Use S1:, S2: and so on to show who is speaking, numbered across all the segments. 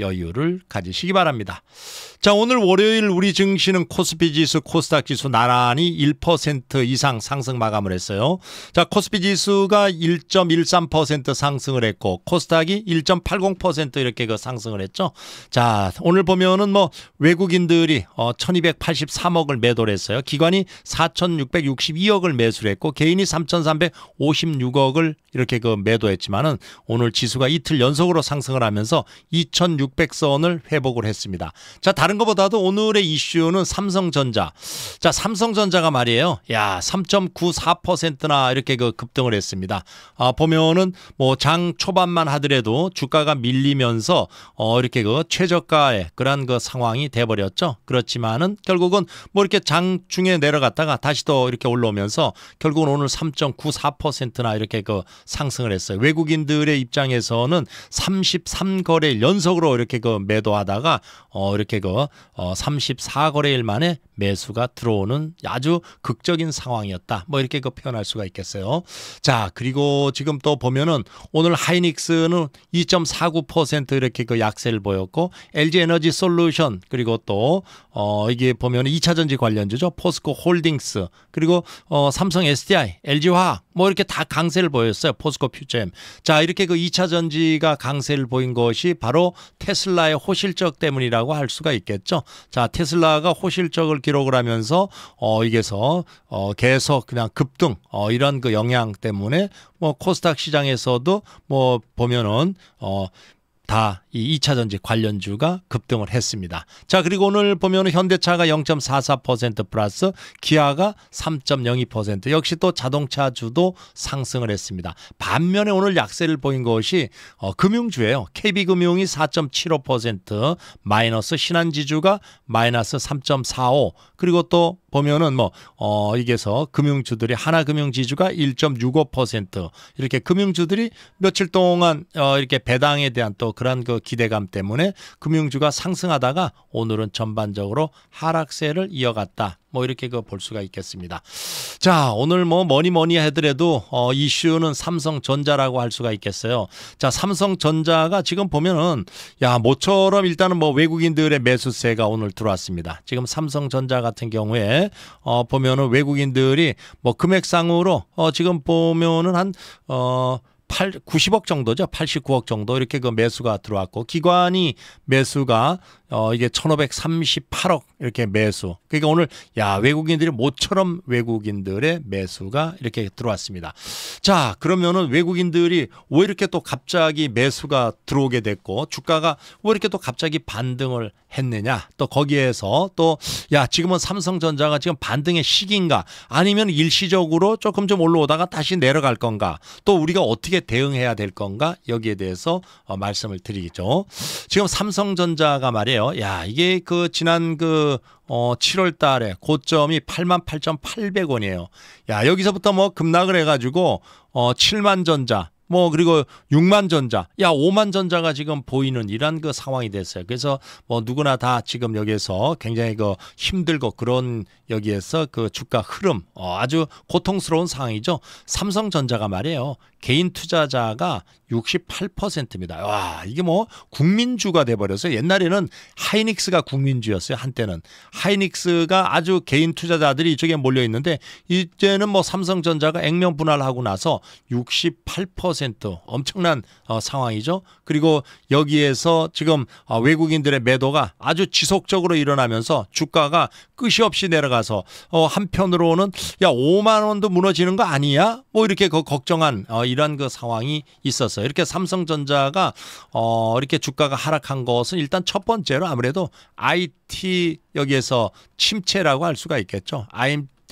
S1: 여유를 가지시기 바랍니다. 자, 오늘 월요일 우리 증시는 코스피 지수, 코스닥 지수 나란히 1% 이상 상승 마감을 했어요. 자, 코스피 지수가 1.13% 상승을 했고 코스닥이 1.80% 이렇게 그 상승을 했죠. 자, 오늘 보면은 뭐 외국인들이 어 1,283억을 매도를 했어요. 기관이 4,662억을 매수를 했고 개인이 3,356억을 이렇게 그 매도했지만은 오늘 지수가 이틀 연속으로 상승을 하면서 2,600 600선을 회복을 했습니다. 자, 다른 것보다도 오늘의 이슈는 삼성전자. 자, 삼성전자가 말이에요. 야, 3.94%나 이렇게 그 급등을 했습니다. 아, 보면은 뭐 장 초반만 하더라도 주가가 밀리면서 어, 이렇게 그최저가에 그런 그 상황이 돼버렸죠. 그렇지만은 결국은 뭐 이렇게 장 중에 내려갔다가 다시 또 이렇게 올라오면서 결국은 오늘 3.94%나 이렇게 그 상승을 했어요. 외국인들의 입장에서는 33거래 연속으로 이렇게 그 매도하다가 어 이렇게 그어 34거래일 만에 매수가 들어오는 아주 극적인 상황이었다. 뭐 이렇게 그 표현할 수가 있겠어요. 자, 그리고 지금 또 보면은 오늘 하이닉스는 2.49% 이렇게 그 약세를 보였고 LG 에너지 솔루션 그리고 또어 이게 보면 2차전지 관련주죠. 포스코 홀딩스 그리고 어 삼성 SDI, LG 화학 뭐 이렇게 다 강세를 보였어요. 포스코 퓨처엠. 자, 이렇게 그 2차전지가 강세를 보인 것이 바로 테슬라의 호실적 때문이라고 할 수가 있겠죠. 자, 테슬라가 호실적을 기록을 하면서 어 이게서 어 계속 그냥 급등 어 이런 그 영향 때문에 뭐 코스닥 시장에서도 뭐 보면은 어 다이 2차 전지 관련주가 급등을 했습니다. 자, 그리고 오늘 보면 현대차가 0.44% 플러스 기아가 3.02% 역시 또 자동차주도 상승을 했습니다. 반면에 오늘 약세를 보인 것이 어, 금융주예요. KB금융이 4.75% 마이너스 신한지주가 마이너스 3.45 그리고 또 보면은 뭐, 어, 이게서 금융주들이 하나금융지주가 1.65% 이렇게 금융주들이 며칠 동안 어, 이렇게 배당에 대한 또 그런 그 기대감 때문에 금융주가 상승하다가 오늘은 전반적으로 하락세를 이어갔다. 뭐 이렇게 그 볼 수가 있겠습니다. 자 오늘 뭐 뭐니 뭐니 해더라도 어, 이슈는 삼성전자라고 할 수가 있겠어요. 자 삼성전자가 지금 보면은 야 모처럼 일단은 뭐 외국인들의 매수세가 오늘 들어왔습니다. 지금 삼성전자 같은 경우에 어, 보면은 외국인들이 뭐 금액상으로 어, 지금 보면은 한어 8, 90억 정도죠. 89억 정도 이렇게 그 매수가 들어왔고 기관이 매수가 어 이게 1538억 이렇게 매수. 그러니까 오늘 야, 외국인들이 모처럼 외국인들의 매수가 이렇게 들어왔습니다. 자, 그러면은 외국인들이 왜 이렇게 또 갑자기 매수가 들어오게 됐고 주가가 왜 이렇게 또 갑자기 반등을 했느냐? 또 거기에서 또 야, 지금은 삼성전자가 지금 반등의 시기인가? 아니면 일시적으로 조금 좀 올라오다가 다시 내려갈 건가? 또 우리가 어떻게 어떻게 대응해야 될 건가 여기에 대해서 어, 말씀을 드리죠. 겠 지금 삼성전자가 말이에요. 야 이게 그 지난 그 어, 7월 달에 고점이 88,800원이에요. 야 여기서부터 뭐 급락을 해가지고 어, 7만 전자 뭐 그리고 6만 전자, 야 5만 전자가 지금 보이는 이런 그 상황이 됐어요. 그래서 뭐 누구나 다 지금 여기에서 굉장히 그 힘들고 그런 여기에서 그 주가 흐름 어, 아주 고통스러운 상황이죠. 삼성전자가 말이에요. 개인 투자자가 68%입니다. 와, 이게 뭐 국민주가 돼버려서 옛날에는 하이닉스가 국민주였어요. 한때는 하이닉스가 아주 개인 투자자들이 이쪽에 몰려 있는데 이제는 뭐 삼성전자가 액면 분할하고 나서 68% 엄청난 어, 상황이죠. 그리고 여기에서 지금 어, 외국인들의 매도가 아주 지속적으로 일어나면서 주가가 끝이 없이 내려가서 어, 한편으로는 야 5만 원도 무너지는 거 아니야? 뭐 이렇게 그 걱정한 어, 이런 그 상황이 있었어요. 있어요. 이렇게 삼성전자가 어 이렇게 주가가 하락한 것은 일단 첫 번째로 아무래도 IT 여기에서 침체라고 할 수가 있겠죠.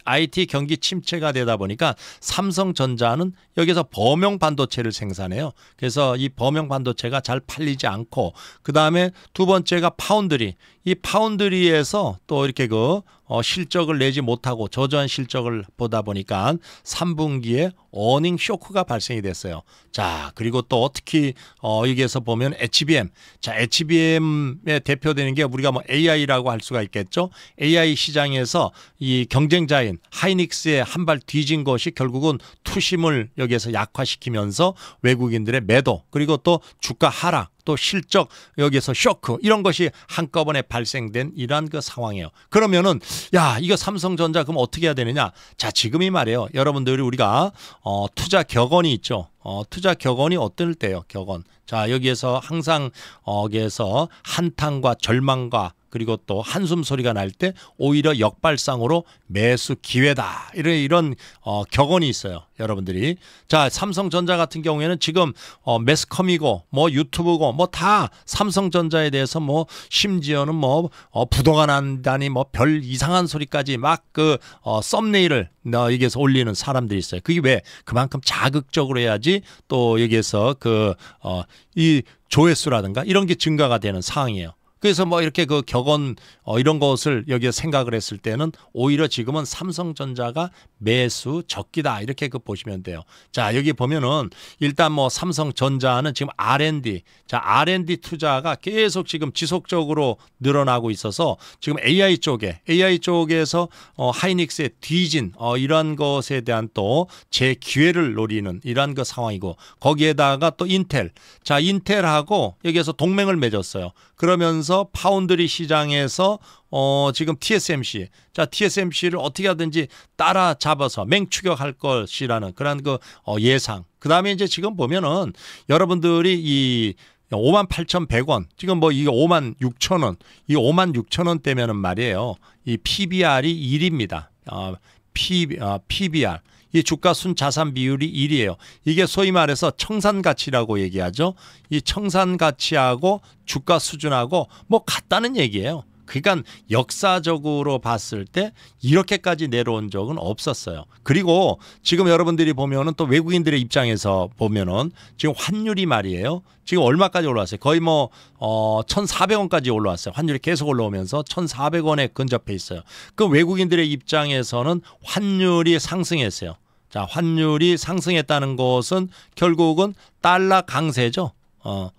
S1: IT 경기 침체가 되다 보니까 삼성전자는 여기서 범용 반도체를 생산해요. 그래서 이 범용 반도체가 잘 팔리지 않고 그다음에 두 번째가 파운드리. 이 파운드리에서 또 이렇게 그 어, 실적을 내지 못하고 저조한 실적을 보다 보니까 3분기에 어닝 쇼크가 발생이 됐어요. 자, 그리고 또 특히 어, 여기에서 보면 HBM. 자, HBM에 대표되는 게 우리가 뭐 AI라고 할 수가 있겠죠. AI 시장에서 이 경쟁자인 하이닉스의 한 발 뒤진 것이 결국은 투심을 여기에서 약화시키면서 외국인들의 매도 그리고 또 주가 하락 또 실적 여기에서 쇼크 이런 것이 한꺼번에 발생된 이러한 그 상황이에요. 그러면은 야 이거 삼성전자 그럼 어떻게 해야 되느냐? 자 지금이 말이에요. 여러분들이 우리가 어, 투자 격언이 있죠. 어, 투자 격언이 어떨 때요? 격언. 자 여기에서 항상 어, 여기에서 한탄과 절망과 그리고 또 한숨 소리가 날 때 오히려 역발상으로 매수 기회다 이런 이런 어, 격언이 있어요 여러분들이 자 삼성전자 같은 경우에는 지금 어, 매스컴이고 뭐 유튜브고 뭐 다 삼성전자에 대해서 뭐 심지어는 뭐 어, 부도가 난다니 뭐 별 이상한 소리까지 막그 어, 썸네일을 어, 여기에서 올리는 사람들이 있어요 그게 왜 그만큼 자극적으로 해야지 또 여기에서 그 어, 이 조회수라든가 이런 게 증가가 되는 상황이에요. 그래서 뭐 이렇게 그 격언 어 이런 것을 여기에 생각을 했을 때는 오히려 지금은 삼성전자가 매수 적기다 이렇게 그 보시면 돼요. 자 여기 보면은 일단 뭐 삼성전자는 지금 R&D 자 R&D 투자가 계속 지금 지속적으로 늘어나고 있어서 지금 AI 쪽에 AI 쪽에서 어 하이닉스의 뒤진 어이런 것에 대한 또 제 기회를 노리는 이런그 상황이고 거기에다가 또 인텔 자 인텔하고 여기에서 동맹을 맺었어요. 그러면서 파운드리 시장에서 어 지금 TSMC 자 TSMC를 어떻게 하든지 따라잡아서 맹추격할 것이라는 그런 그 어, 예상. 그다음에 이제 지금 보면은 여러분들이 이 58,100원. 지금 뭐 이게 5 6 0 0원이5 6 0 0원 대면은 말이에요. 이 PBR이 1입니다. 어, 아, P, 아, PBR. 이 주가 순 자산 비율이 1이에요. 이게 소위 말해서 청산 가치라고 얘기하죠. 이 청산 가치하고 주가 수준하고 뭐 같다는 얘기예요. 그러니까 역사적으로 봤을 때 이렇게까지 내려온 적은 없었어요. 그리고 지금 여러분들이 보면은 또 외국인들의 입장에서 보면은 지금 환율이 말이에요. 지금 얼마까지 올라왔어요? 거의 뭐 어, 1,400원까지 올라왔어요. 환율이 계속 올라오면서 1,400원에 근접해 있어요. 그 외국인들의 입장에서는 환율이 상승했어요. 자, 환율이 상승했다는 것은 결국은 달러 강세죠. 어.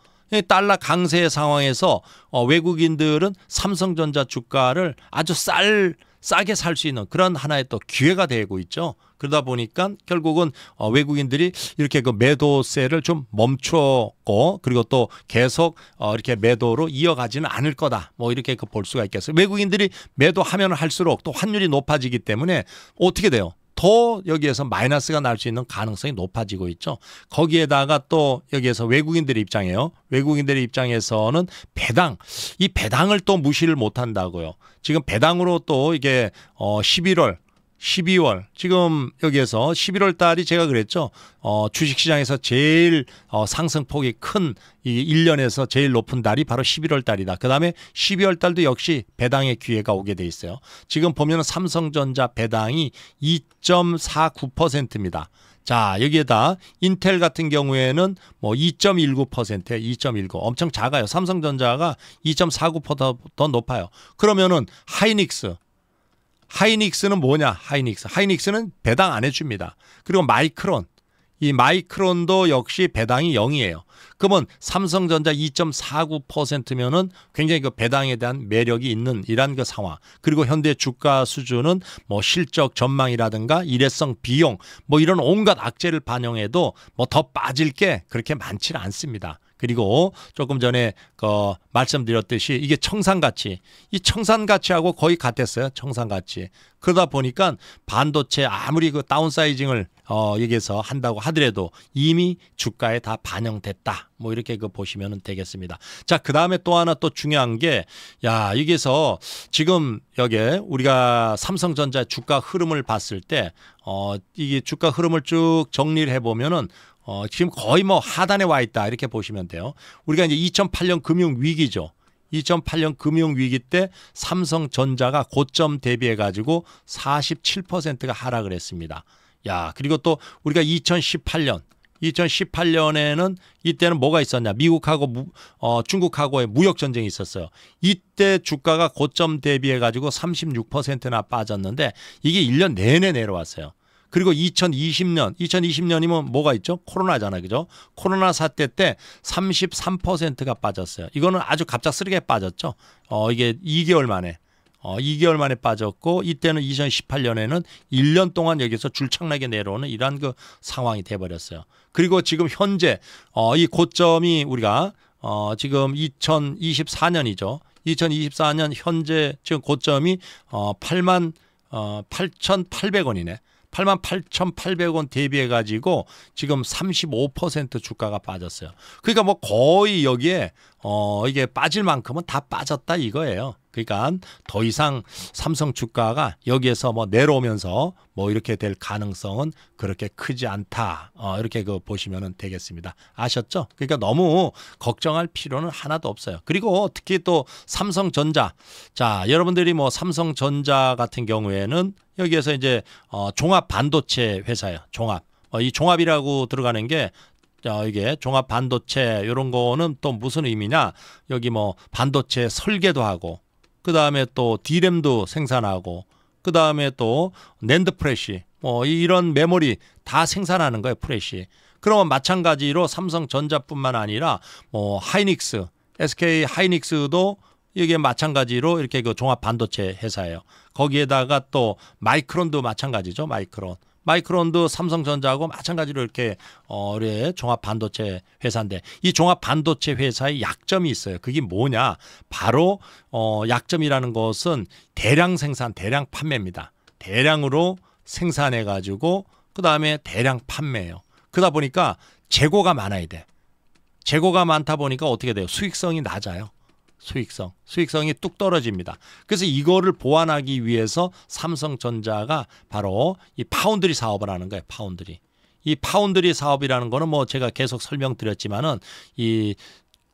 S1: 달러 강세 상황에서 어, 외국인들은 삼성전자 주가를 아주 쌀 싸게 살 수 있는 그런 하나의 또 기회가 되고 있죠. 그러다 보니까 결국은 어, 외국인들이 이렇게 그 매도세를 좀 멈췄고 그리고 또 계속 어, 이렇게 매도로 이어가지는 않을 거다. 뭐 이렇게 그볼 수가 있겠어요. 외국인들이 매도하면 할수록 또 환율이 높아지기 때문에 어떻게 돼요? 더 여기에서 마이너스가 날 수 있는 가능성이 높아지고 있죠. 거기에다가 또 여기에서 외국인들의 입장에요 외국인들의 입장에서는 배당 이 배당을 또 무시를 못 한다고요. 지금 배당으로 또 이게 11월 어, 12월 지금 여기에서 11월 달이 제가 그랬죠. 어, 주식시장에서 제일 어, 상승폭이 큰 이 1년에서 제일 높은 달이 바로 11월 달이다. 그다음에 12월 달도 역시 배당의 기회가 오게 돼 있어요. 지금 보면 삼성전자 배당이 2.49%입니다. 자, 여기에다 인텔 같은 경우에는 뭐 2.19%에 2.19 엄청 작아요. 삼성전자가 2.49%더 높아요. 그러면은 하이닉스 하이닉스는 뭐냐? 하이닉스. 하이닉스는 배당 안 해줍니다. 그리고 마이크론. 이 마이크론도 역시 배당이 0이에요. 그러면 삼성전자 2.49%면은 굉장히 그 배당에 대한 매력이 있는 이란그 상황. 그리고 현대 주가 수준은 뭐 실적 전망이라든가 일회성 비용 뭐 이런 온갖 악재를 반영해도 뭐 더 빠질 게 그렇게 많지는 않습니다. 그리고 조금 전에 그 말씀드렸듯이 이게 청산가치 이 청산가치하고 거의 같았어요. 청산가치 그러다 보니까 반도체 아무리 그 다운사이징을 어, 여기서 한다고 하더라도 이미 주가에 다 반영됐다. 뭐 이렇게 그 보시면 되겠습니다. 자, 그 다음에 또 하나 또 중요한 게, 야, 여기서 지금 여기에 우리가 삼성전자 주가 흐름을 봤을 때, 어, 이게 주가 흐름을 쭉 정리를 해보면은 어, 지금 거의 뭐 하단에 와 있다 이렇게 보시면 돼요. 우리가 이제 2008년 금융 위기죠. 2008년 금융 위기 때 삼성전자가 고점 대비해 가지고 47%가 하락을 했습니다. 야, 그리고 또 우리가 2018년 2018년에는 이때는 뭐가 있었냐? 미국하고 무, 어, 중국하고의 무역 전쟁이 있었어요. 이때 주가가 고점 대비해 가지고 36%나 빠졌는데 이게 1년 내내 내려왔어요. 그리고 2020년, 2020년이면 뭐가 있죠? 코로나잖아, 요 그죠? 코로나 사태 때 33%가 빠졌어요. 이거는 아주 갑작스럽게 빠졌죠. 어, 이게 2개월 만에. 어, 2개월 만에 빠졌고 이때는 2018년에는 1년 동안 여기서 줄창나게 내려오는 이러한 그 상황이 돼버렸어요. 그리고 지금 현재 어, 이 고점이 우리가 어, 지금 2024년이죠. 2024년 현재 지금 고점이 어, 8만 어, 8,800원이네. 88,800원 대비해 가지고 지금 35% 주가가 빠졌어요. 그러니까 뭐 거의 여기에 어 이게 빠질 만큼은 다 빠졌다 이거예요. 그러니까 더 이상 삼성 주가가 여기에서 뭐 내려오면서 뭐 이렇게 될 가능성은 그렇게 크지 않다. 어, 이렇게 그 보시면 되겠습니다. 아셨죠? 그러니까 너무 걱정할 필요는 하나도 없어요. 그리고 특히 또 삼성전자. 자, 여러분들이 뭐 삼성전자 같은 경우에는 여기에서 이제 어, 종합 반도체 회사예요. 종합. 어, 이 종합이라고 들어가는 게 자, 어, 이게 종합 반도체 이런 거는 또 무슨 의미냐? 여기 뭐 반도체 설계도 하고 그 다음에 또 디램도 생산하고 그 다음에 또 낸드 프레시 뭐 이런 메모리 다 생산하는 거예요 프레시. 그러면 마찬가지로 삼성전자뿐만 아니라 뭐 하이닉스, SK 하이닉스도 이게 마찬가지로 이렇게 그 종합 반도체 회사예요. 거기에다가 또 마이크론도 마찬가지죠. 마이크론. 마이크론도 삼성전자하고 마찬가지로 이렇게 어뢰 종합 반도체 회사인데 이 종합 반도체 회사의 약점이 있어요. 그게 뭐냐? 바로 어 약점이라는 것은 대량 생산, 대량 판매입니다. 대량으로 생산해 가지고 그다음에 대량 판매예요. 그러다 보니까 재고가 많아야 돼. 재고가 많다 보니까 어떻게 돼요? 수익성이 낮아요. 수익성, 수익성이 뚝 떨어집니다. 그래서 이거를 보완하기 위해서 삼성전자가 바로 이 파운드리 사업을 하는 거예요. 파운드리. 이 파운드리 사업이라는 거는 뭐 제가 계속 설명드렸지만은 이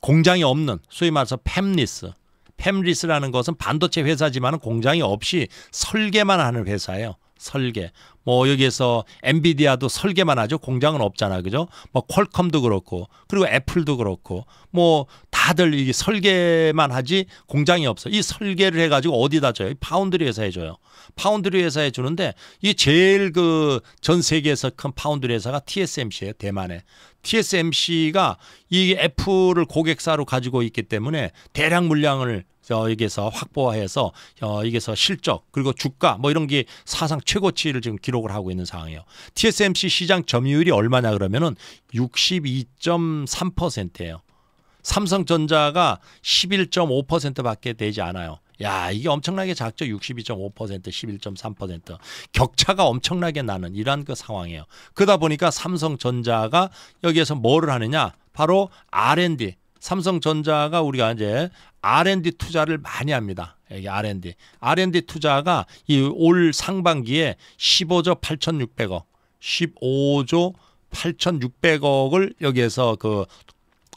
S1: 공장이 없는 소위 말해서 팸리스 팸리스라는 것은 반도체 회사지만 은 공장이 없이 설계만 하는 회사예요. 설계. 뭐 여기에서 엔비디아도 설계만 하죠. 공장은 없잖아. 그죠? 뭐 퀄컴도 그렇고 그리고 애플도 그렇고 뭐 다들 이 설계만 하지 공장이 없어. 이 설계를 해가지고 어디다 줘요? 파운드리 회사에 줘요. 파운드리 회사에 주는데 이 제일 그 전 세계에서 큰 파운드리 회사가 TSMC예요. 대만에. TSMC가 이 애플을 고객사로 가지고 있기 때문에 대량 물량을 여기에서 확보해서 어, 여기에서 실적 그리고 주가 뭐 이런 게 사상 최고치를 지금 기록을 하고 있는 상황이에요. TSMC 시장 점유율이 얼마냐 그러면은 62.3%예요. 삼성전자가 11.5%밖에 되지 않아요. 야, 이게 엄청나게 작죠. 62.5%, 11.3%. 격차가 엄청나게 나는 이러그 상황이에요. 그러다 보니까 삼성전자가 여기에서 뭐를 하느냐? 바로 R&D. 삼성전자가 우리가 이제 R&D 투자를 많이 합니다. 여기 R&D. R&D 투자가 이 올 상반기에 15조 8,600억, 15조 8,600억을 여기에서 그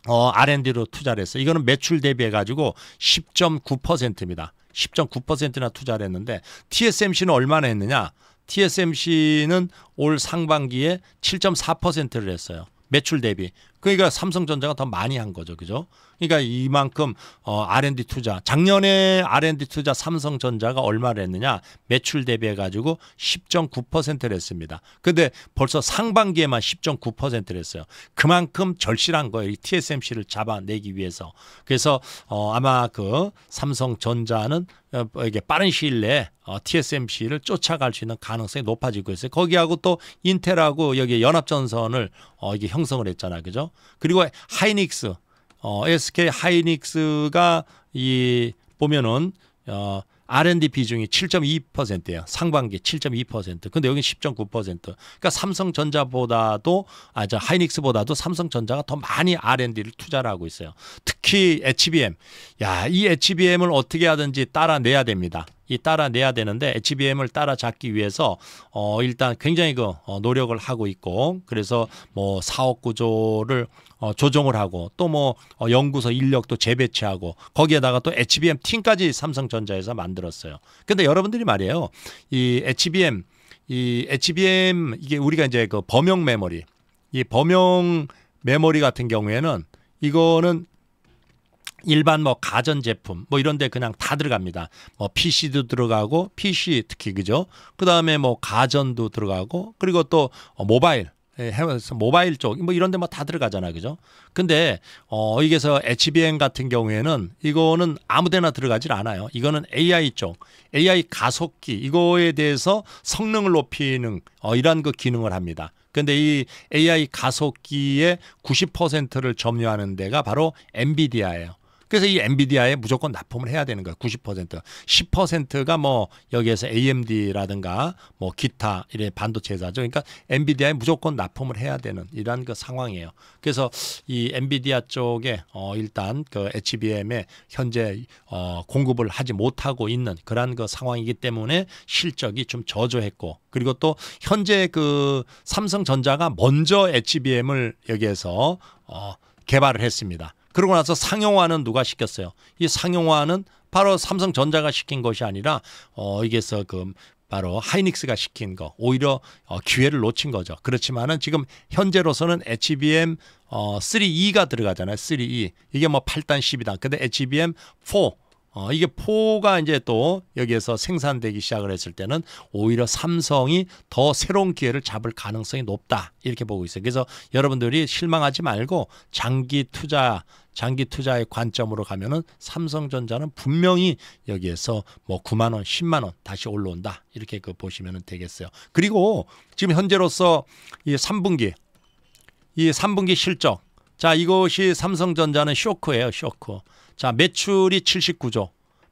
S1: 어, R&D로 투자를 했어요. 이거는 매출 대비해 가지고 10.9%입니다. 10.9%나 투자를 했는데 TSMC는 얼마나 했느냐? TSMC는 올 상반기에 7.4%를 했어요. 매출 대비. 그러니까 삼성전자가 더 많이 한 거죠. 그죠? 그러니까 이만큼 어, R&D 투자 작년에 R&D 투자 삼성전자가 얼마를 했느냐? 매출 대비해 가지고 10.9%를 했습니다. 근데 벌써 상반기에만 10.9%를 했어요. 그만큼 절실한 거예요. TSMC를 잡아내기 위해서. 그래서 어, 아마 그 삼성전자는 어, 이게 빠른 시일 내에 어, TSMC를 쫓아갈 수 있는 가능성이 높아지고 있어요. 거기하고 또 인텔하고 여기 연합전선을 어, 이게 형성을 했잖아 그죠? 그리고 하이닉스, 어, SK 하이닉스가 이 보면은 어, R&D 비중이 7.2%예요. 상반기 7.2%. 근데 여기 는 10.9%. 그러니까 삼성전자보다도 아 저 하이닉스보다도 삼성전자가 더 많이 R&D를 투자를 하고 있어요. 특히 HBM. 야, 이 HBM을 어떻게 하든지 따라내야 됩니다. 이 따라내야 되는데 HBM을 따라잡기 위해서 어 일단 굉장히 그 어, 노력을 하고 있고 그래서 뭐 사업 구조를 어 조정을 하고 또뭐 어, 연구소 인력도 재배치하고 거기에다가 또 HBM 팀까지 삼성전자에서 만들었어요. 근데 여러분들이 말이에요. 이 HBM 이 HBM 이게 우리가 이제 그 범용 메모리 이 범용 메모리 같은 경우에는 이거는 일반 뭐 가전 제품 뭐 이런 데 그냥 다 들어갑니다. 뭐 PC도 들어가고 PC 특히 그죠? 그다음에 뭐 가전도 들어가고 그리고 또 어, 모바일 예, 해서 모바일 쪽 뭐 이런 데뭐 다 들어가잖아 그죠? 근데 어 이게서 HBM 같은 경우에는 이거는 아무데나 들어가질 않아요. 이거는 AI 쪽 AI 가속기 이거에 대해서 성능을 높이는 어이런그 기능을 합니다. 근데 이 AI 가속기의 90%를 점유하는 데가 바로 엔비디아예요. 그래서 이 엔비디아에 무조건 납품을 해야 되는 거예요. 90% 10%가 뭐 여기에서 AMD라든가 뭐 기타 이런 반도체사죠. 그러니까 엔비디아에 무조건 납품을 해야 되는 이러한 그 상황이에요. 그래서 이 엔비디아 쪽에 어 일단 그 HBM에 현재 어 공급을 하지 못하고 있는 그러한 그 상황이기 때문에 실적이 좀 저조했고 그리고 또 현재 그 삼성전자가 먼저 HBM을 여기에서 어 개발을 했습니다. 그러고 나서 상용화는 누가 시켰어요? 이 상용화는 바로 삼성전자가 시킨 것이 아니라 어 이게서 그 바로 하이닉스가 시킨 거 오히려 어, 기회를 놓친 거죠. 그렇지만은 지금 현재로서는 HBM 어, 3E가 들어가잖아요. 3E 이게 뭐 8단 10이다. 근데 HBM 4 어, 이게 포가 이제 또 여기에서 생산되기 시작을 했을 때는 오히려 삼성이 더 새로운 기회를 잡을 가능성이 높다 이렇게 보고 있어요. 그래서 여러분들이 실망하지 말고 장기 투자 장기 투자의 관점으로 가면은 삼성전자는 분명히 여기에서 뭐 9만 원, 10만 원 다시 올라온다 이렇게 그보시면 되겠어요. 그리고 지금 현재로서 이 3분기 이 3분기 실적 자 이것이 삼성전자는 쇼크예요, 쇼크. 자, 매출이 79조.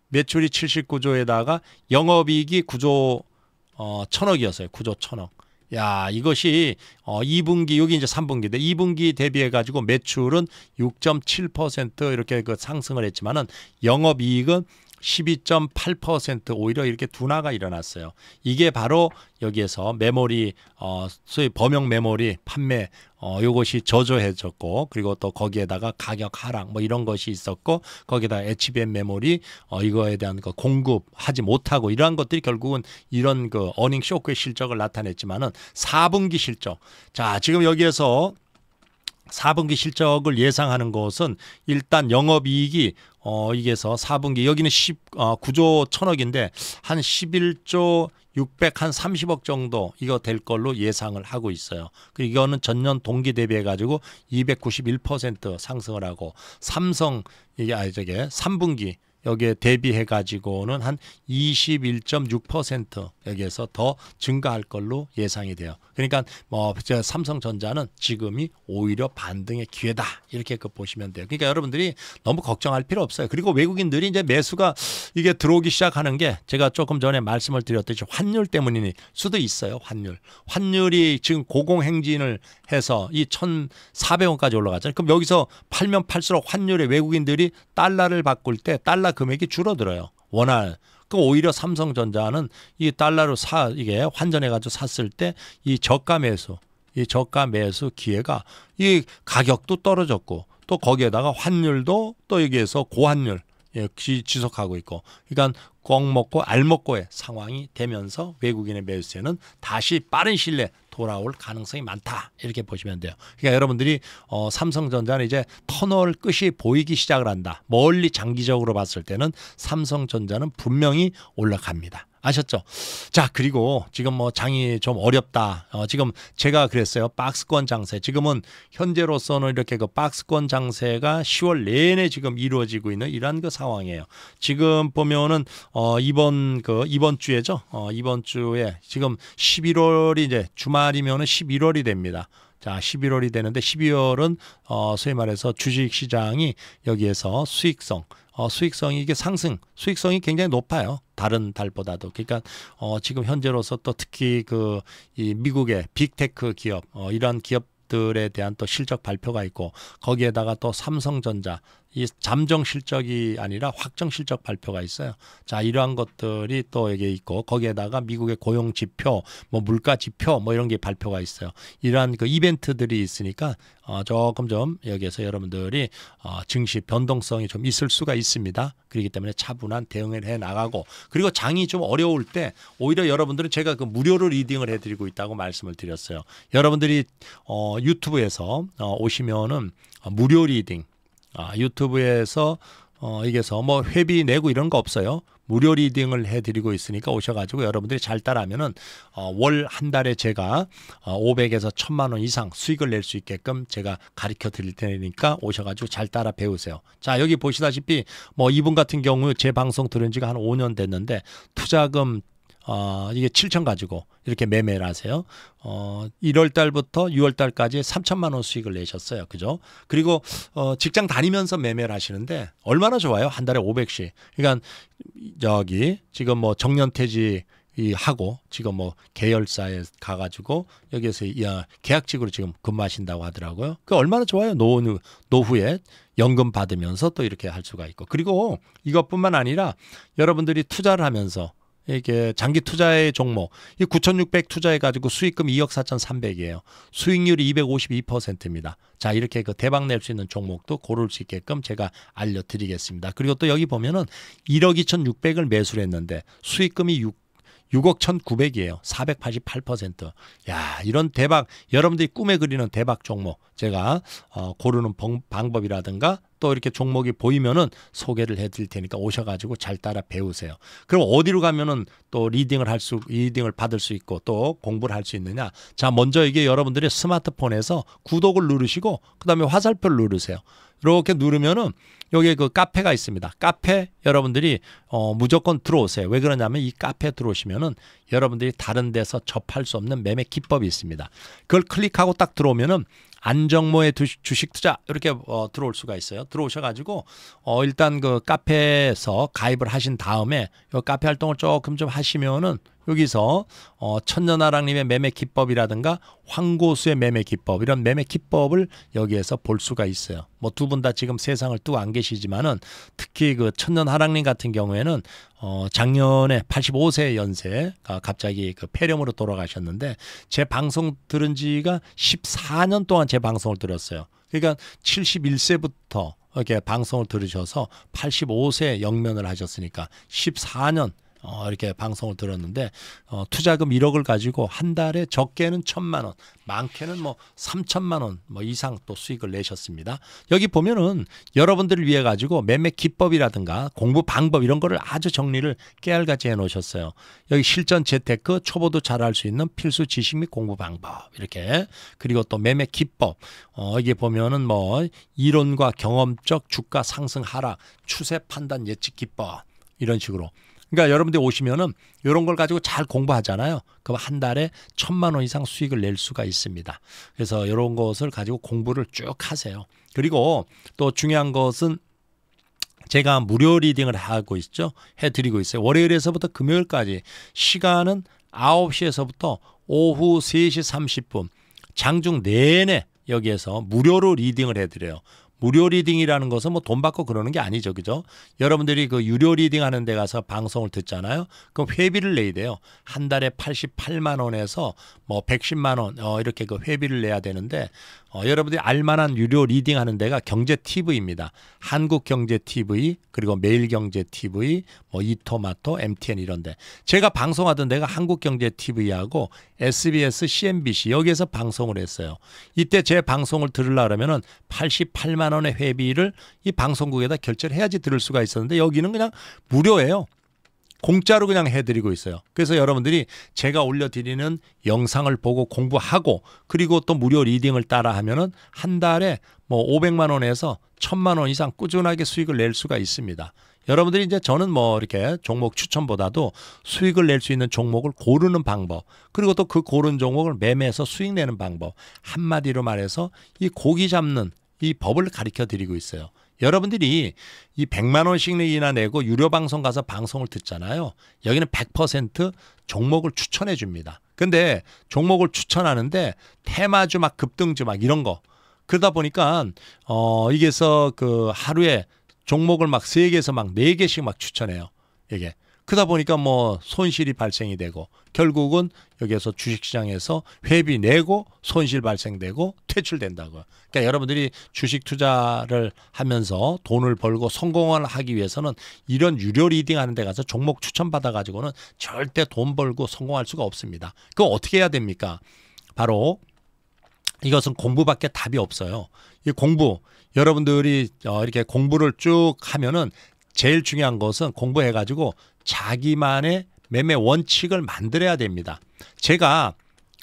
S1: 매출이 79조에다가 영업이익이 9조 어, 천억이었어요. 9조 천억. 야, 이것이 어 2분기 여기 이제 3분기인데 2분기 대비해 가지고 매출은 6.7% 이렇게 그 상승을 했지만은 영업 이익은 12.8% 오히려 이렇게 둔화가 일어났어요. 이게 바로 여기에서 메모리 어 소위 범용 메모리 판매 어 요것이 저조해졌고 그리고 또 거기에다가 가격 하락 뭐 이런 것이 있었고 거기다 HBM 메모리 어 이거에 대한 그 공급하지 못하고 이러한 것들이 결국은 이런 그 어닝 쇼크의 실적을 나타냈지만은 4분기 실적 자 지금 여기에서 4분기 실적을 예상하는 것은 일단 영업이익이 어, 이게서 4분기 여기는 10, 어, 아, 9조 1 0 0 0억인데한 11조 600 한 30억 정도 이거 될 걸로 예상을 하고 있어요. 그리고 이거는 전년 동기 대비해 가지고 291% 상승을 하고 삼성 이게 아 저게 3분기 여기에 대비해 가지고는 한 21.6% 여기에서 더 증가할 걸로 예상이 돼요. 그러니까 뭐 삼성전자는 지금이 오히려 반등의 기회다 이렇게 그 보시면 돼요. 그러니까 여러분들이 너무 걱정할 필요 없어요. 그리고 외국인들이 이제 매수가 이게 들어오기 시작하는 게 제가 조금 전에 말씀을 드렸듯이 환율 때문이니 수도 있어요. 환율 환율이 지금 고공행진을 해서 이 1,400원까지 올라갔잖아요. 그럼 여기서 팔면 팔수록 환율에 외국인들이 달러를 바꿀 때 달러 금액이 줄어들어요. 원화. 그 오히려 삼성전자는 이 달러로 사 이게 환전해 가지고 샀을 때 이 저가 매수, 이 저가 매수 기회가 이 가격도 떨어졌고 또 거기에다가 환율도 또 여기에서 고환율 예, 지속하고 있고 그러니까 꽁 먹고 알 먹고의 상황이 되면서 외국인의 매수세는 다시 빠른 신뢰 돌아올 가능성이 많다 이렇게 보시면 돼요. 그러니까 여러분들이 어, 삼성전자는 이제 터널 끝이 보이기 시작을 한다. 멀리 장기적으로 봤을 때는 삼성전자는 분명히 올라갑니다. 아셨죠? 자, 그리고 지금 뭐 장이 좀 어렵다. 어, 지금 제가 그랬어요. 박스권 장세. 지금은 현재로서는 이렇게 그 박스권 장세가 10월 내내 지금 이루어지고 있는 이런그 상황이에요. 지금 보면은 어, 이번 그 이번 주에죠. 어, 이번 주에 지금 11월이 이제 주말이면은 11월이 됩니다. 자, 11월이 되는데 12월은 어, 소위 말해서 주식 시장이 여기에서 수익성 어, 수익성이 이게 상승, 수익성이 굉장히 높아요. 다른 달보다도. 그러니까 어, 지금 현재로서 또 특히 그 이 미국의 빅테크 기업 어, 이런 기업들에 대한 또 실적 발표가 있고 거기에다가 또 삼성전자 이 잠정 실적이 아니라 확정 실적 발표가 있어요. 자, 이러한 것들이 또 여기 있고 거기에다가 미국의 고용 지표, 뭐 물가 지표 뭐 이런 게 발표가 있어요. 이러한 그 이벤트들이 있으니까 어 조금 좀 여기에서 여러분들이 어 증시 변동성이 좀 있을 수가 있습니다. 그렇기 때문에 차분한 대응을 해 나가고 그리고 장이 좀 어려울 때 오히려 여러분들은 제가 그 무료로 리딩을 해 드리고 있다고 말씀을 드렸어요. 여러분들이 어 유튜브에서 어 오시면은 무료 리딩 아, 유튜브에서 어, 이게서 뭐 회비 내고 이런 거 없어요. 무료 리딩을 해드리고 있으니까 오셔가지고 여러분들이 잘 따라하면은 어, 월 한 달에 제가 어, 500에서 1000만 원 이상 수익을 낼 수 있게끔 제가 가르쳐 드릴 테니까 오셔가지고 잘 따라 배우세요. 자 여기 보시다시피 뭐 이분 같은 경우 제 방송 들은 지가 한 5년 됐는데 투자금 어, 이게 7천 가지고 이렇게 매매를 하세요. 어, 1월 달부터 6월 달까지 3천만 원 수익을 내셨어요. 그죠? 그리고 어, 직장 다니면서 매매를 하시는데 얼마나 좋아요? 한 달에 500씩. 그러니까 여기 지금 뭐 정년퇴직 이 하고 지금 뭐 계열사에 가가지고 여기에서 야, 아, 계약직으로 지금 근무하신다고 하더라고요. 그 얼마나 좋아요. 노후 노후에 연금 받으면서 또 이렇게 할 수가 있고 그리고 이것뿐만 아니라 여러분들이 투자를 하면서 이게 장기 투자의 종목 이 9,600 투자해 가지고 수익금 2억 4,300이에요. 수익률이 252%입니다. 자 이렇게 그 대박 낼 수 있는 종목도 고를 수 있게끔 제가 알려드리겠습니다. 그리고 또 여기 보면은 1억 2,600을 매수를 했는데 수익금이 6 6억 1,900이에요. 488%. 야, 이런 대박, 여러분들이 꿈에 그리는 대박 종목, 제가 어, 고르는 방, 방법이라든가 또 이렇게 종목이 보이면은 소개를 해드릴 테니까 오셔가지고 잘 따라 배우세요. 그럼 어디로 가면은 또 리딩을 할 수, 리딩을 받을 수 있고 또 공부를 할 수 있느냐? 자, 먼저 이게 여러분들이 스마트폰에서 구독을 누르시고 그다음에 화살표를 누르세요. 이렇게 누르면은 여기 그 카페가 있습니다. 카페 여러분들이 어, 무조건 들어오세요. 왜 그러냐면 이 카페 들어오시면은 여러분들이 다른 데서 접할 수 없는 매매 기법이 있습니다. 그걸 클릭하고 딱 들어오면은 안정모의 주식 투자 이렇게 어, 들어올 수가 있어요. 들어오셔가지고 어, 일단 그 카페에서 가입을 하신 다음에 이 카페 활동을 조금 좀 하시면은 여기서 어, 천년아랑님의 매매 기법이라든가 황고수의 매매 기법 이런 매매 기법을 여기에서 볼 수가 있어요. 뭐 두 분 다 지금 세상을 뚜안 계시지만은 특히 그 천년하랑님 같은 경우에는 어, 작년에 85세 연세 갑자기 그 폐렴으로 돌아가셨는데 제 방송 들은 지가 14년 동안 제 방송을 들었어요. 그러니까 71세부터 이렇게 방송을 들으셔서 85세 영면을 하셨으니까 14년 어, 이렇게 방송을 들었는데 어, 투자금 1억을 가지고 한 달에 적게는 천만 원, 많게는 뭐 3천만 원뭐 이상 또 수익을 내셨습니다. 여기 보면은 여러분들을 위해 가지고 매매 기법이라든가 공부 방법 이런 거를 아주 정리를 깨알같이 해 놓으셨어요. 여기 실전 재테크 초보도 잘 할 수 있는 필수 지식 및 공부 방법 이렇게 그리고 또 매매 기법 어, 이게 보면은 뭐 이론과 경험적 주가 상승 하락 추세 판단 예측 기법 이런 식으로 그러니까 여러분들 오시면은 이런 걸 가지고 잘 공부하잖아요. 그럼 한 달에 천만 원 이상 수익을 낼 수가 있습니다. 그래서 이런 것을 가지고 공부를 쭉 하세요. 그리고 또 중요한 것은 제가 무료 리딩을 하고 있죠. 해드리고 있어요. 월요일에서부터 금요일까지 시간은 9시에서부터 오후 3시 30분 장중 내내 여기에서 무료로 리딩을 해드려요. 무료 리딩이라는 것은 뭐 돈 받고 그러는 게 아니죠. 그죠? 여러분들이 그 유료 리딩 하는 데 가서 방송을 듣잖아요. 그럼 회비를 내야 돼요. 한 달에 88만 원에서 뭐 110만 원 어, 이렇게 그 회비를 내야 되는데 어, 여러분들이 알만한 유료 리딩하는 데가 경제TV입니다. 한국경제TV 그리고 매일경제TV 뭐 이토마토 MTN 이런데 제가 방송하던 데가 한국경제TV하고 SBS, CNBC 여기에서 방송을 했어요. 이때 제 방송을 들으려 그러면 88만 원의 회비를 이 방송국에다 결제를 해야지 들을 수가 있었는데 여기는 그냥 무료예요. 공짜로 그냥 해드리고 있어요. 그래서 여러분들이 제가 올려드리는 영상을 보고 공부하고 그리고 또 무료 리딩을 따라 하면은 한 달에 뭐 500만 원에서 1000만 원 이상 꾸준하게 수익을 낼 수가 있습니다. 여러분들이 이제 저는 뭐 이렇게 종목 추천보다도 수익을 낼 수 있는 종목을 고르는 방법 그리고 또 그 고른 종목을 매매해서 수익 내는 방법 한마디로 말해서 이 고기 잡는 이 법을 가르쳐 드리고 있어요. 여러분들이 이 100만 원씩이나 내 내고 유료 방송 가서 방송을 듣잖아요. 여기는 100% 종목을 추천해 줍니다. 근데 종목을 추천하는데 테마주 막 급등주 막 이런 거 그러다 보니까 어 이게서 그 하루에 종목을 막 3개에서 막 4개씩 막 추천해요. 이게 그러다 보니까 뭐 손실이 발생이 되고 결국은 여기에서 주식시장에서 회비 내고 손실 발생되고 퇴출된다고요. 그러니까 여러분들이 주식 투자를 하면서 돈을 벌고 성공을 하기 위해서는 이런 유료 리딩 하는 데 가서 종목 추천 받아 가지고는 절대 돈 벌고 성공할 수가 없습니다. 그거 어떻게 해야 됩니까? 바로 이것은 공부밖에 답이 없어요. 이 공부 여러분들이 어, 이렇게 공부를 쭉 하면은 제일 중요한 것은 공부해 가지고 자기만의 매매 원칙을 만들어야 됩니다. 제가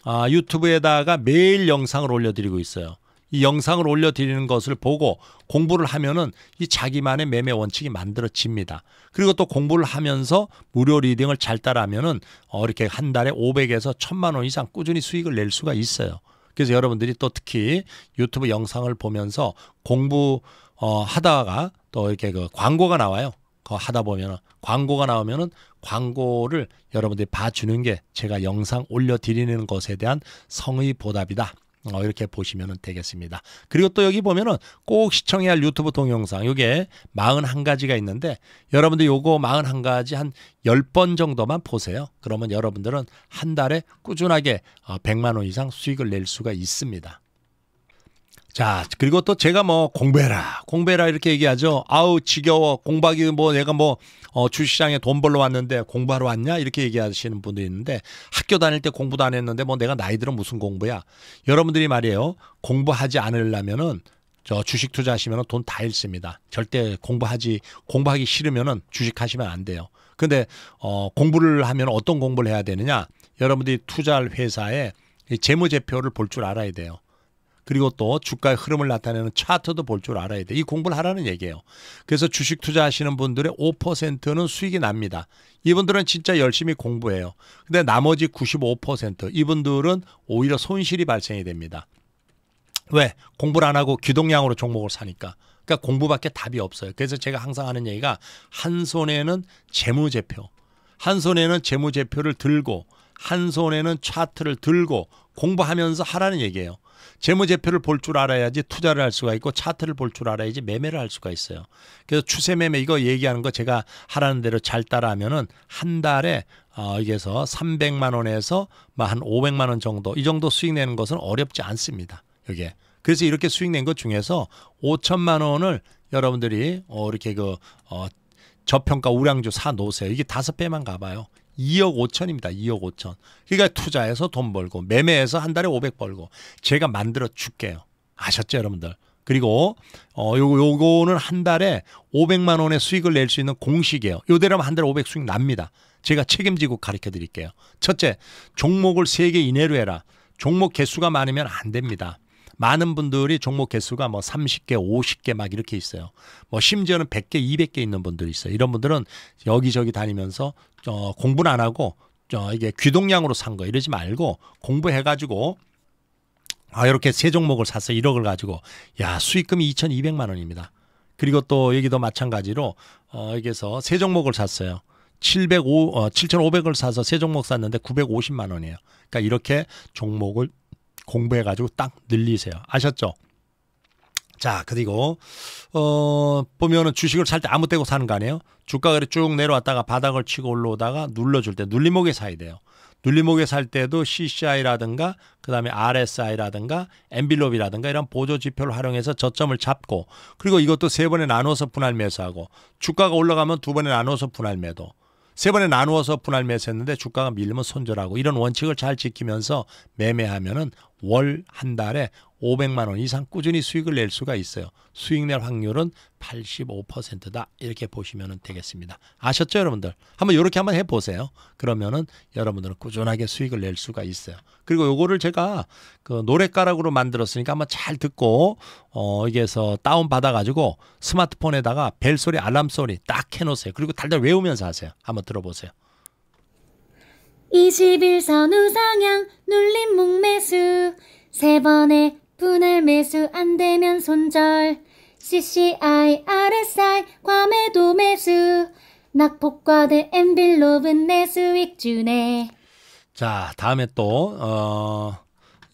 S1: 아, 유튜브에다가 매일 영상을 올려드리고 있어요. 이 영상을 올려드리는 것을 보고 공부를 하면은 이 자기만의 매매 원칙이 만들어집니다. 그리고 또 공부를 하면서 무료 리딩을 잘 따라하면은 어, 이렇게 한 달에 500에서 1000만 원 이상 꾸준히 수익을 낼 수가 있어요. 그래서 여러분들이 또 특히 유튜브 영상을 보면서 공부 어, 하다가 또 이렇게 그 광고가 나와요. 그 하다 보면 광고가 나오면은 광고를 여러분들이 봐주는 게 제가 영상 올려드리는 것에 대한 성의 보답이다. 어, 이렇게 보시면 되겠습니다. 그리고 또 여기 보면은 꼭 시청해야 할 유튜브 동영상 요게 41가지가 있는데 여러분들 요거 41가지 한 10번 정도만 보세요. 그러면 여러분들은 한 달에 꾸준하게 100만 어, 원 이상 수익을 낼 수가 있습니다. 자, 그리고 또 제가 뭐 공배라, 공배라 이렇게 얘기하죠. 아우, 지겨워. 공박이 뭐 내가 뭐 어, 주시장에 돈 벌러 왔는데 공부하러 왔냐? 이렇게 얘기하시는 분도 있는데 학교 다닐 때 공부도 안 했는데 뭐 내가 나이 들어 무슨 공부야? 여러분들이 말이에요. 공부하지 않으려면은 저 주식 투자하시면 은돈 다 잃습니다. 절대 공부하지 공부하기 싫으면은 주식하시면 안 돼요. 근데 어 공부를 하면 어떤 공부를 해야 되느냐? 여러분들이 투자할 회사에 재무제표를 볼 줄 알아야 돼요. 그리고 또 주가의 흐름을 나타내는 차트도 볼 줄 알아야 돼. 이 공부를 하라는 얘기예요. 그래서 주식 투자하시는 분들의 5%는 수익이 납니다. 이분들은 진짜 열심히 공부해요. 근데 나머지 95% 이분들은 오히려 손실이 발생이 됩니다. 왜? 공부를 안 하고 기동량으로 종목을 사니까. 그러니까 공부밖에 답이 없어요. 그래서 제가 항상 하는 얘기가 한 손에는 재무제표, 한 손에는 재무제표를 들고 한 손에는 차트를 들고 공부하면서 하라는 얘기예요. 재무제표를 볼 줄 알아야지 투자를 할 수가 있고 차트를 볼 줄 알아야지 매매를 할 수가 있어요. 그래서 추세 매매 이거 얘기하는 거 제가 하라는 대로 잘 따라하면은 한 달에 어, 이게서 300만 원에서 뭐 한 500만 원 정도 이 정도 수익 내는 것은 어렵지 않습니다. 이게 그래서 이렇게 수익 낸 것 중에서 5천만 원을 여러분들이 어, 이렇게 그 어, 저평가 우량주 사 놓으세요. 이게 다섯 배만 가봐요. 2억 5천입니다. 2억 5천. 그러니까 투자해서 돈 벌고 매매해서 한 달에 500 벌고 제가 만들어 줄게요. 아셨죠, 여러분들? 그리고 어 요거 요거는 한 달에 500만 원의 수익을 낼 수 있는 공식이에요. 요대로 하면 한 달에 500 수익 납니다. 제가 책임지고 가르쳐 드릴게요. 첫째, 종목을 3개 이내로 해라. 종목 개수가 많으면 안 됩니다. 많은 분들이 종목 개수가 뭐 30개, 50개 막 이렇게 있어요. 뭐 심지어는 100개, 200개 있는 분들이 있어요. 이런 분들은 여기저기 다니면서 어, 공부는 안 하고 어, 이게 귀동량으로 산 거 이러지 말고 공부해가지고 아 이렇게 세 종목을 사서 1억을 가지고 야 수익금이 2,200만 원입니다. 그리고 또 여기도 마찬가지로 어, 여기서 세 종목을 샀어요. 705, 어, 7,500을 사서 세 종목 샀는데 950만 원이에요. 그러니까 이렇게 종목을 공부해가지고 딱 늘리세요. 아셨죠? 자, 그리고, 어, 보면은 주식을 살 때 아무 때고 사는 거 아니에요? 주가가 쭉 내려왔다가 바닥을 치고 올라오다가 눌러줄 때 눌림목에 사야 돼요. 눌림목에 살 때도 CCI라든가 그다음에 RSI라든가 엔빌롭이라든가 이런 보조 지표를 활용해서 저점을 잡고 그리고 이것도 세 번에 나눠서 분할 매수하고 주가가 올라가면 두 번에 나눠서 분할 매도 세 번에 나누어서 분할 매수했는데 주가가 밀리면 손절하고 이런 원칙을 잘 지키면서 매매하면은 월한 달에 500만 원 이상 꾸준히 수익을 낼 수가 있어요. 수익 낼 확률은 85%다. 이렇게 보시면 되겠습니다. 아셨죠, 여러분들? 한번 이렇게 한번 해 보세요. 그러면은 여러분들은 꾸준하게 수익을 낼 수가 있어요. 그리고 요거를 제가 그 노래가락으로 만들었으니까 한번 잘 듣고 어 이게서 다운 받아 가지고 스마트폰에다가 벨 소리, 알람 소리 딱해 놓으세요. 그리고 달달 외우면서 하세요. 한번 들어보세요. 21선 우상향 눌림 목매수 세 번의 분할 매수 안 되면 손절 CCI, RSI, 과매도 매수 낙폭과대 엔빌로브내 수익 주네 자 다음에 또 어...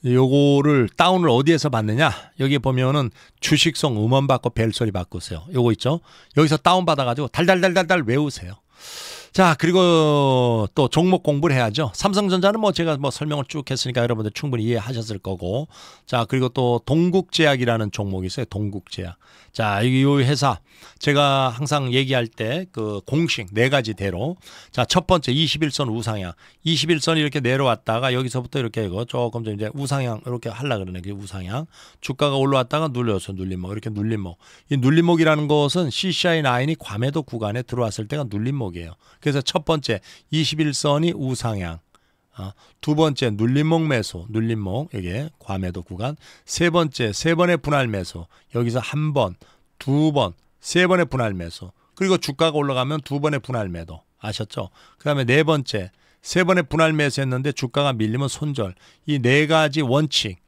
S1: 요거를 다운을 어디에서 받느냐 여기 보면은 주식성 음원 받고 벨소리 받고세요 요거 있죠 여기서 다운 받아가지고 달달달달달 외우세요 자, 그리고 또 종목 공부를 해야죠. 삼성전자는 뭐 제가 뭐 설명을 쭉 했으니까 여러분들 충분히 이해하셨을 거고. 자, 그리고 또 동국제약이라는 종목이 있어요. 동국제약. 자, 이 회사 제가 항상 얘기할 때 그 공식 네 가지 대로 자, 첫 번째 21선 우상향. 21선 이렇게 내려왔다가 여기서부터 이렇게 이거 조금 좀 이제 우상향 이렇게 하려 그러네. 그 우상향. 주가가 올라왔다가 눌려서 눌림목. 이렇게 눌림목. 이 눌림목이라는 것은 CCI9이 괌에도 구간에 들어왔을 때가 눌림목이에요. 그래서 첫 번째 21선이 우상향. 어, 두 번째 눌림목 매수, 눌림목 여게 과매도 구간. 세 번째 세 번의 분할 매수. 여기서 한 번, 두 번, 세 번의 분할 매수. 그리고 주가가 올라가면 두 번의 분할 매도. 아셨죠? 그다음에 네 번째 세 번의 분할 매수했는데 주가가 밀리면 손절. 이 네 가지 원칙.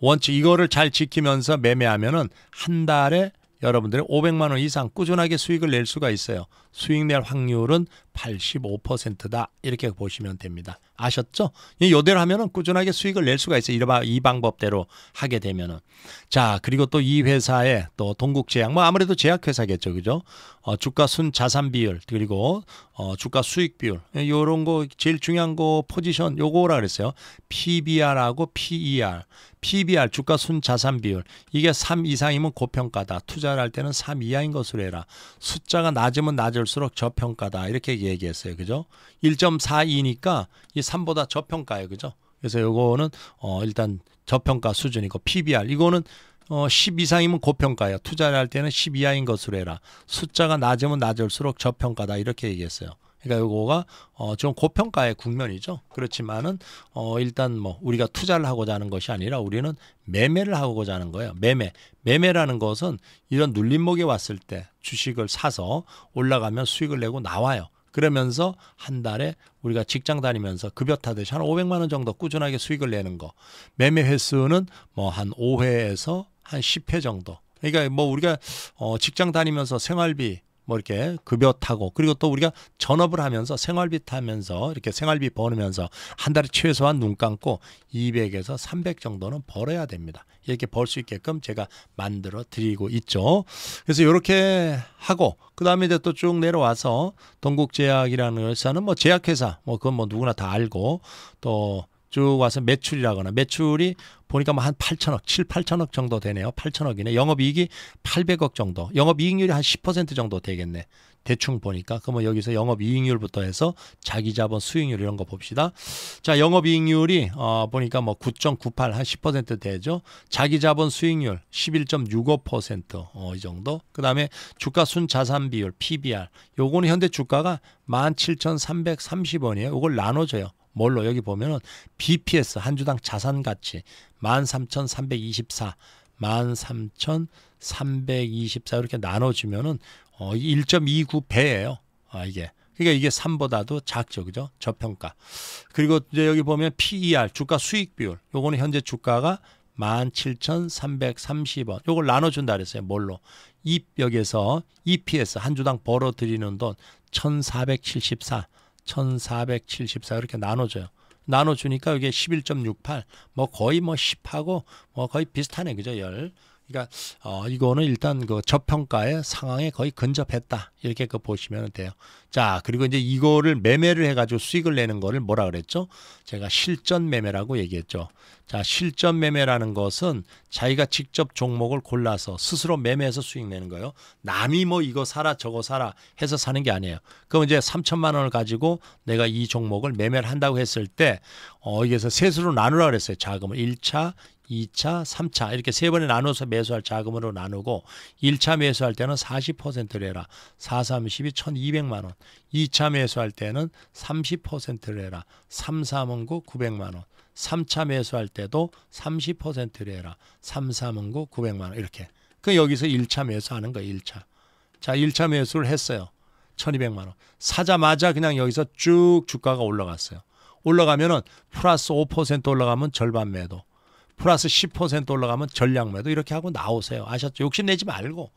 S1: 원칙 이거를 잘 지키면서 매매하면은 한 달에 여러분들은 500만 원 이상 꾸준하게 수익을 낼 수가 있어요. 수익 낼 확률은 85%다. 이렇게 보시면 됩니다. 아셨죠? 이대로 하면은 꾸준하게 수익을 낼 수가 있어요. 이른이 방법대로 하게 되면은. 자, 그리고 또 이 회사에 또 동국제약, 뭐 아무래도 제약회사겠죠. 그죠? 어, 주가 순 자산 비율, 그리고 어, 주가 수익 비율, 요런 거 제일 중요한 거 포지션 요거라 그랬어요. PBR하고 PER. PBR 주가 순 자산 비율 이게 3 이상이면 고평가다 투자를 할 때는 3 이하인 것으로 해라 숫자가 낮으면 낮을수록 저평가다 이렇게 얘기했어요 그죠 1.42니까 이 삼보다 저평가예요. 그죠? 그래서 요거는 어 일단 저평가 수준이고 PBR 이거는 어10 이상이면 고평가야. 투자를 할 때는 10 이하인 것으로 해라. 숫자가 낮으면 낮을수록 저평가다 이렇게 얘기했어요. 그러니까 요거가 어좀 고평가의 국면이죠. 그렇지만은 어 일단 뭐 우리가 투자를 하고자 하는 것이 아니라 우리는 매매를 하고자 하는 거예요. 매매. 매매라는 것은 이런 눌림목에 왔을 때 주식을 사서 올라가면 수익을 내고 나와요. 그러면서 한 달에 우리가 직장 다니면서 급여 타듯이 한 500만 원 정도 꾸준하게 수익을 내는 거. 매매 횟수는 뭐 한 5회에서 한 10회 정도. 그러니까 뭐 우리가 어 직장 다니면서 생활비 뭐 이렇게 급여 타고 그리고 또 우리가 전업을 하면서 생활비 타면서 이렇게 생활비 버으면서 한 달에 최소한 눈 감고 200에서 300 정도는 벌어야 됩니다. 이렇게 벌 수 있게끔 제가 만들어 드리고 있죠. 그래서 이렇게 하고 그다음에 이제 또 쭉 내려와서 동국제약이라는 회사는 뭐 제약회사 뭐 그건 뭐 누구나 다 알고 또쭉 와서 매출이라거나 매출이 보니까 뭐 한 8천억, 7, 8천억 정도 되네요. 8천억이네. 영업이익이 800억 정도. 영업이익률이 한 10% 정도 되겠네. 대충 보니까 그러면 뭐 여기서 영업이익률부터 해서 자기자본 수익률 이런 거 봅시다. 자 영업이익률이 어, 보니까 뭐 9.98 한 10% 되죠. 자기자본 수익률 11.65%이 어, 정도. 그 다음에 주가 순자산 비율 PBR 요거는 현대 주가가 17,330원이에요. 요걸 나눠줘요. 뭘로 여기 보면은 BPS 한 주당 자산 가치 13,324 13,324 이렇게 나눠주면은 어 1.29배예요. 아 이게 그러니까 이게 3보다도 작죠. 그죠? 저평가. 그리고 이제 여기 보면 PER 주가 수익 비율. 요거는 현재 주가가 17,330원. 요걸 나눠 준다 그랬어요. 뭘로? 입 여기에서 EPS 한 주당 벌어 들이는 돈1,474 1474 이렇게 나눠줘요. 나눠주니까 이게 11.68 뭐 거의 뭐 10하고 뭐 거의 비슷하네 그죠 10. 그러니까 어, 이거는 일단 그 저평가의 상황에 거의 근접했다 이렇게 그 보시면 돼요. 자 그리고 이제 이거를 매매를 해가지고 수익을 내는 거를 뭐라 그랬죠? 제가 실전 매매라고 얘기했죠. 자 실전 매매라는 것은 자기가 직접 종목을 골라서 스스로 매매해서 수익 내는 거예요. 남이 뭐 이거 사라 저거 사라 해서 사는 게 아니에요. 그럼 이제 3천만 원을 가지고 내가 이 종목을 매매를 한다고 했을 때 어, 여기서 셋으로 나누라 그랬어요. 자금을 1차, 2차, 3차 이렇게 세 번에 나눠서 매수할 자금으로 나누고 1차 매수할 때는 40%를 해라. 4, 3, 12, 0 1200만 원. 2차 매수할 때는 30%를 해라. 3, 3, 5, 9, 900만 원. 3차 매수할 때도 30%를 해라. 3, 3, 5, 9, 900만 원 이렇게. 그 여기서 1차 매수하는 거예요. 1차. 자, 1차 매수를 했어요. 1200만 원. 사자마자 그냥 여기서 쭉 주가가 올라갔어요. 올라가면은 플러스 5% 올라가면 절반 매도. 플러스 10% 올라가면 전략매도 이렇게 하고 나오세요. 아셨죠? 욕심내지 말고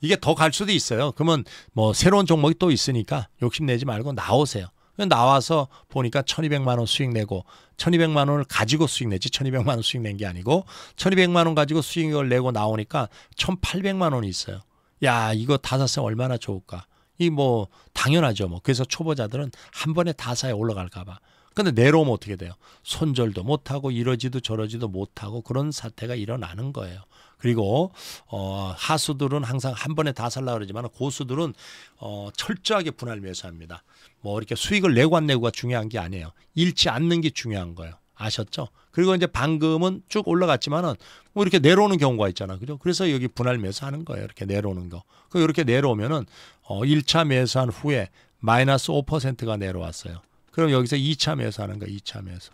S1: 이게 더 갈 수도 있어요. 그러면 뭐 새로운 종목이 또 있으니까 욕심내지 말고 나오세요. 나와서 보니까 1200만 원 수익 내고 1200만 원을 가지고 수익 내지 1200만 원 수익 낸 게 아니고 1200만 원 가지고 수익을 내고 나오니까 1800만 원이 있어요. 야, 이거 다 사서 얼마나 좋을까? 이 뭐 당연하죠. 뭐 그래서 초보자들은 한 번에 다 사에 올라갈까 봐. 근데 내려오면 어떻게 돼요? 손절도 못하고 이러지도 저러지도 못하고 그런 사태가 일어나는 거예요. 그리고 어, 하수들은 항상 한 번에 다 살라 그러지만 고수들은 어, 철저하게 분할 매수합니다. 뭐 이렇게 수익을 내고 안 내고가 중요한 게 아니에요. 잃지 않는 게 중요한 거예요. 아셨죠? 그리고 이제 방금은 쭉 올라갔지만은 뭐 이렇게 내려오는 경우가 있잖아. 그죠? 그래서 여기 분할 매수하는 거예요. 이렇게 내려오는 거. 그 이렇게 내려오면은 어 1차 매수한 후에 마이너스 5%가 내려왔어요. 그럼 여기서 2차 매수하는 거야. 2차 매수.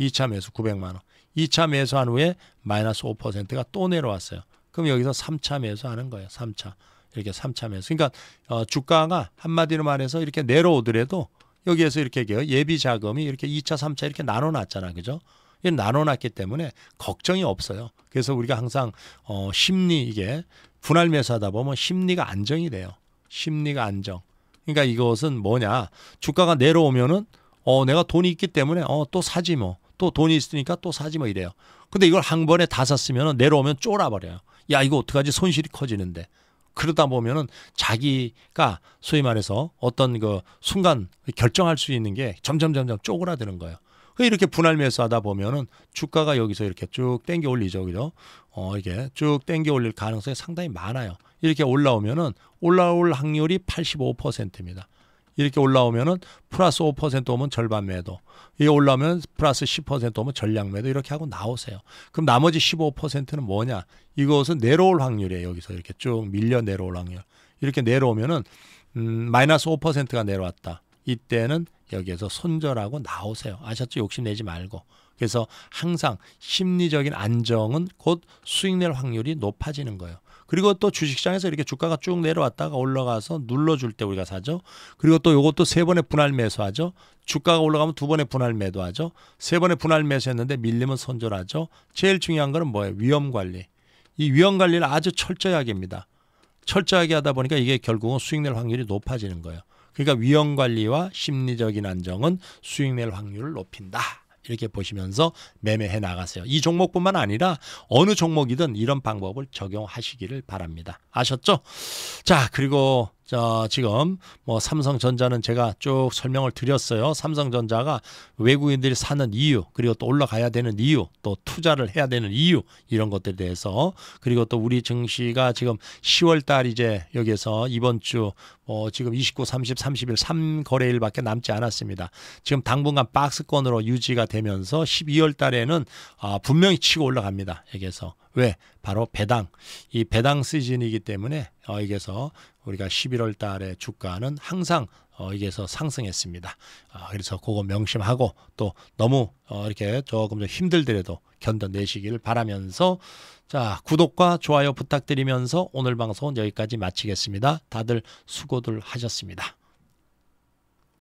S1: 2차 매수 900만 원. 2차 매수한 후에 마이너스 5%가 또 내려왔어요. 그럼 여기서 3차 매수하는 거예요. 3차. 이렇게 3차 매수. 그러니까 어, 주가가 한마디로 말해서 이렇게 내려오더라도 여기에서 이렇게 해요 예비 자금이 이렇게 2차, 3차 이렇게 나눠 놨잖아. 그죠? 이게 나눠 놨기 때문에 걱정이 없어요. 그래서 우리가 항상 어, 심리 이게 분할 매수하다 보면 심리가 안정이 돼요. 심리가 안정. 그러니까 이것은 뭐냐 주가가 내려오면은 어 내가 돈이 있기 때문에 어 또 사지 뭐 또 돈이 있으니까 또 사지 뭐 이래요. 근데 이걸 한 번에 다 샀으면은 내려오면 쫄아버려요. 야 이거 어떡하지 손실이 커지는데 그러다 보면은 자기가 소위 말해서 어떤 그 순간 결정할 수 있는 게 점점 점점 쪼그라드는 거예요. 이렇게 분할 매수하다 보면은 주가가 여기서 이렇게 쭉 땡겨 올리죠, 그죠? 어, 이게 쭉 땡겨 올릴 가능성이 상당히 많아요. 이렇게 올라오면은 올라올 확률이 85%입니다. 이렇게 올라오면은 플러스 5% 오면 절반 매도. 이게 올라오면 플러스 10% 오면 전량 매도 이렇게 하고 나오세요. 그럼 나머지 15%는 뭐냐? 이것은 내려올 확률이에요. 여기서 이렇게 쭉 밀려 내려올 확률. 이렇게 내려오면은 음, 마이너스 5%가 내려왔다. 이때는 여기에서 손절하고 나오세요. 아셨죠? 욕심내지 말고. 그래서 항상 심리적인 안정은 곧 수익 낼 확률이 높아지는 거예요. 그리고 또 주식시장에서 이렇게 주가가 쭉 내려왔다가 올라가서 눌러줄 때 우리가 사죠. 그리고 또 요것도 세 번의 분할 매수하죠. 주가가 올라가면 두 번의 분할 매도하죠. 세 번의 분할 매수했는데 밀리면 손절하죠. 제일 중요한 거는 뭐예요? 위험 관리. 이 위험 관리를 아주 철저히 하게 합니다. 철저하게 하다 보니까 이게 결국은 수익 낼 확률이 높아지는 거예요. 그러니까 위험 관리와 심리적인 안정은 수익 낼 확률을 높인다. 이렇게 보시면서 매매해 나가세요. 이 종목뿐만 아니라 어느 종목이든 이런 방법을 적용하시기를 바랍니다. 아셨죠? 자, 그리고 자, 지금 뭐 삼성전자는 제가 쭉 설명을 드렸어요. 삼성전자가 외국인들이 사는 이유, 그리고 또 올라가야 되는 이유, 또 투자를 해야 되는 이유 이런 것들에 대해서 그리고 또 우리 증시가 지금 10월 달 이제 여기에서 이번 주 어, 지금 29, 30, 31, 3거래일밖에 남지 않았습니다. 지금 당분간 박스권으로 유지가 되면서 12월 달에는 아, 분명히 치고 올라갑니다. 여기에서 왜? 바로 배당. 이 배당 시즌이기 때문에 어, 이에서 우리가 11월 달에 주가는 항상 어, 이에서 상승했습니다. 아, 그래서 그거 명심하고 또 너무 어, 이렇게 조금 더 힘들더라도 견뎌내시길 바라면서 자 구독과 좋아요 부탁드리면서 오늘 방송 여기까지 마치겠습니다. 다들 수고들 하셨습니다.